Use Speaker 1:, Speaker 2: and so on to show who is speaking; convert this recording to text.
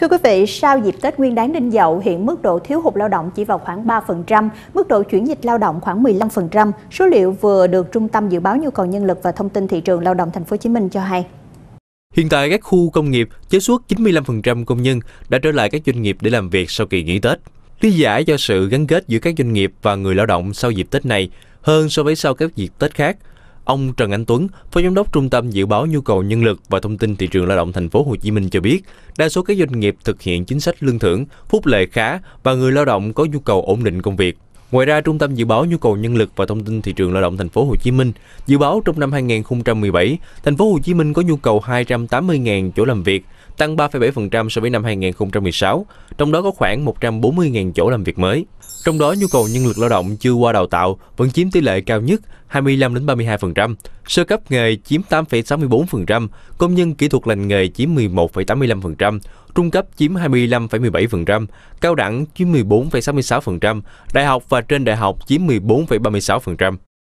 Speaker 1: Thưa quý vị, sau dịp Tết Nguyên đáng Đinh Dậu, hiện mức độ thiếu hụt lao động chỉ vào khoảng 3%, mức độ chuyển dịch lao động khoảng 15%, số liệu vừa được Trung tâm Dự báo Nhu cầu Nhân lực và Thông tin Thị trường Lao động Thành phố Hồ Chí Minh cho hay.
Speaker 2: Hiện tại các khu công nghiệp chế suất 95% công nhân đã trở lại các doanh nghiệp để làm việc sau kỳ nghỉ Tết. Lý giải cho sự gắn kết giữa các doanh nghiệp và người lao động sau dịp Tết này hơn so với sau các dịp Tết khác – Ông Trần Anh Tuấn, Phó Giám đốc Trung tâm Dự báo Nhu cầu Nhân lực và Thông tin Thị trường Lao động Thành phố Hồ Chí Minh cho biết, đa số các doanh nghiệp thực hiện chính sách lương thưởng, phúc lợi khá và người lao động có nhu cầu ổn định công việc. Ngoài ra, Trung tâm dự báo nhu cầu nhân lực và thông tin thị trường lao động thành phố Hồ Chí Minh dự báo trong năm 2017, thành phố Hồ Chí Minh có nhu cầu 280.000 chỗ làm việc, tăng 3,7% so với năm 2016, trong đó có khoảng 140.000 chỗ làm việc mới. Trong đó, nhu cầu nhân lực lao động chưa qua đào tạo vẫn chiếm tỷ lệ cao nhất 25 đến 32%, sơ cấp nghề chiếm 8,64%, công nhân kỹ thuật lành nghề chiếm 11,85%, trung cấp chiếm 25,17%, cao đẳng chiếm 14,66%, đại học và trên đại học chiếm 14,36%.